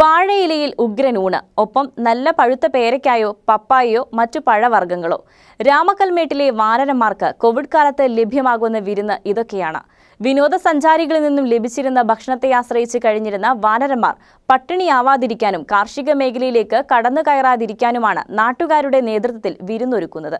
വാഴയിലയിൽ ഉഗ്രൻ ഊണ് ഒപ്പം നല്ല പഴുത്ത പേരയ്ക്കായോ പപ്പായയോ മറ്റു പഴവർഗ്ഗങ്ങളോ രാമക്കൽമേട്ടിലെ വാനരന്മാർക്ക് കോവിഡ് കാലത്ത് ലഭ്യമാകുന്ന വിരുന്ന് ഇതൊക്കെയാണ് വിനോദസഞ്ചാരികളിൽ നിന്നും ലഭിച്ചിരുന്ന ഭക്ഷണത്തെ ആശ്രയിച്ച് കഴിഞ്ഞിരുന്ന വാനരന്മാർ പട്ടിണിയാവാതിരിക്കാനും കാർഷിക മേഖലയിലേക്ക് കടന്നു കയറാതിരിക്കാനുമാണ് നാട്ടുകാരുടെ നേതൃത്വത്തിൽ വിരുന്നൊരുക്കുന്നത്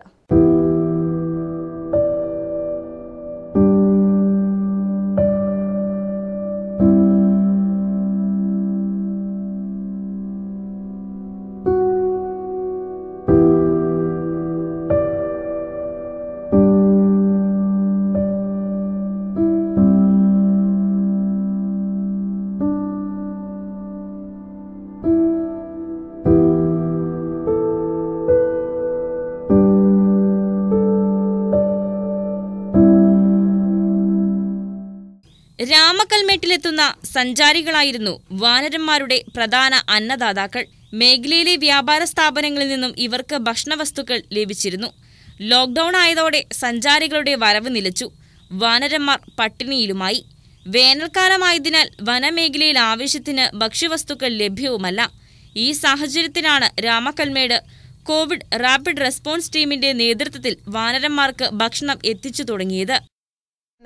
രാമക്കൽമേട്ടിലെത്തുന്ന സഞ്ചാരികളായിരുന്നു വാനരന്മാരുടെ പ്രധാന അന്നദാതാക്കൾ മേഖലയിലെ വ്യാപാര സ്ഥാപനങ്ങളിൽ നിന്നും ഇവർക്ക് ഭക്ഷണവസ്തുക്കൾ ലഭിച്ചിരുന്നു ലോക്ക്ഡൌൺ ആയതോടെ സഞ്ചാരികളുടെ വരവ് നിലച്ചു വാനരന്മാർ പട്ടിണിയിലുമായി വേനൽക്കാലമായതിനാൽ വനമേഖലയിൽ ആവശ്യത്തിന് ഭക്ഷ്യവസ്തുക്കൾ ലഭ്യവുമല്ല ഈ സാഹചര്യത്തിലാണ് രാമക്കൽമേട് കോവിഡ് റാപ്പിഡ് റെസ്പോൺസ് ടീമിന്റെ നേതൃത്വത്തിൽ വാനരന്മാർക്ക് ഭക്ഷണം എത്തിച്ചു തുടങ്ങിയത്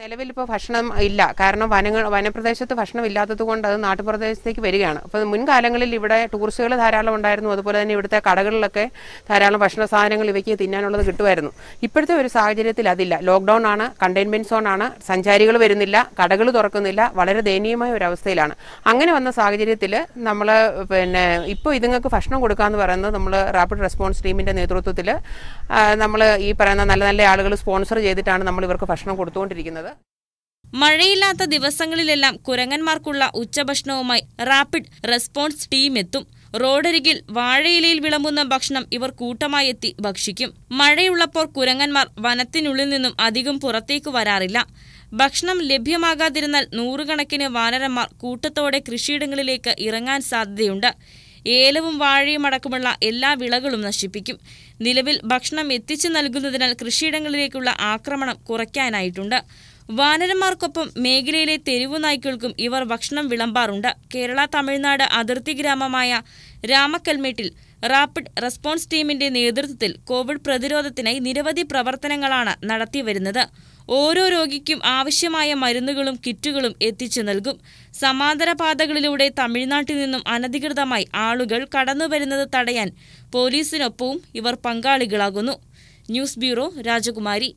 നിലവിൽ ഇപ്പോൾ ഭക്ഷണം ഇല്ല കാരണം വനങ്ങൾ വനപ്രദേശത്ത് ഭക്ഷണം ഇല്ലാത്തത് കൊണ്ട് അത് നാട്ടുപ്രദേശത്തേക്ക് വരികയാണ് അപ്പോൾ മുൻകാലങ്ങളിൽ ഇവിടെ ടൂറിസ്റ്റുകൾ ധാരാളം ഉണ്ടായിരുന്നു അതുപോലെ തന്നെ ഇവിടുത്തെ കടകളിലൊക്കെ ധാരാളം ഭക്ഷണ സാധനങ്ങൾ ഇവയ്ക്ക് തിന്നാനുള്ളത് കിട്ടുമായിരുന്നു ഇപ്പോഴത്തെ ഒരു സാഹചര്യത്തിൽ അതില്ല ലോക്ക്ഡൗൺ ആണ് കണ്ടെയ്ൻമെന്റ് സോൺ ആണ് സഞ്ചാരികൾ വരുന്നില്ല കടകൾ തുറക്കുന്നില്ല വളരെ ദയനീയമായ ഒരു അവസ്ഥയിലാണ് അങ്ങനെ വന്ന സാഹചര്യത്തിൽ നമ്മൾ പിന്നെ ഇപ്പോൾ ഇതുങ്ങൾക്ക് ഭക്ഷണം കൊടുക്കാമെന്ന് എന്ന് പറയുന്നത് നമ്മൾ റാപ്പിഡ് റെസ്പോൺസ് ടീമിൻ്റെ നേതൃത്വത്തിൽ നമ്മൾ ഈ പറയുന്ന നല്ല നല്ല ആളുകൾ സ്പോൺസർ ചെയ്തിട്ടാണ് നമ്മൾ ഇവർക്ക് ഭക്ഷണം കൊടുത്തുകൊണ്ടിരിക്കുന്നത് മഴയില്ലാത്ത ദിവസങ്ങളിലെല്ലാം കുരങ്ങന്മാർക്കുള്ള ഉച്ചഭക്ഷണവുമായി റാപ്പിഡ് റെസ്പോൺസ് ടീം എത്തും റോഡരികിൽ വാഴയിലയിൽ വിളമ്പുന്ന ഭക്ഷണം ഇവർ കൂട്ടമായി എത്തി ഭക്ഷിക്കും മഴയുള്ളപ്പോൾ കുരങ്ങന്മാർ വനത്തിനുള്ളിൽ നിന്നും അധികം പുറത്തേക്ക് വരാറില്ല ഭക്ഷണം ലഭ്യമാകാതിരുന്നാൽ നൂറുകണക്കിന് വാനരന്മാർ കൂട്ടത്തോടെ കൃഷിയിടങ്ങളിലേക്ക് ഇറങ്ങാൻ സാധ്യതയുണ്ട് ഏലവും വാഴയും അടക്കമുള്ള എല്ലാ വിളകളും നശിപ്പിക്കും നിലവിൽ ഭക്ഷണം എത്തിച്ചു നൽകുന്നതിനാൽ കൃഷിയിടങ്ങളിലേക്കുള്ള ആക്രമണം കുറയ്ക്കാനായിട്ടുണ്ട് വാനരന്മാർക്കൊപ്പം മേഖലയിലെ തെരുവു നായ്ക്കൾക്കും ഇവർ ഭക്ഷണം വിളമ്പാറുണ്ട് കേരള തമിഴ്നാട് അതിർത്തി ഗ്രാമമായ രാമക്കൽമേട്ടിൽ റാപ്പിഡ് റെസ്പോൺസ് ടീമിന്റെ നേതൃത്വത്തിൽ കോവിഡ് പ്രതിരോധത്തിനായി നിരവധി പ്രവർത്തനങ്ങളാണ് നടത്തിവരുന്നത് ഓരോ രോഗിക്കും ആവശ്യമായ മരുന്നുകളും കിറ്റുകളും എത്തിച്ചു നൽകും സമാന്തര പാതകളിലൂടെ തമിഴ്നാട്ടിൽ നിന്നും അനധികൃതമായി ആളുകൾ കടന്നുവരുന്നത് തടയാൻ പോലീസിനൊപ്പവും ഇവർ പങ്കാളികളാകുന്നു ന്യൂസ് ബ്യൂറോ രാജകുമാരി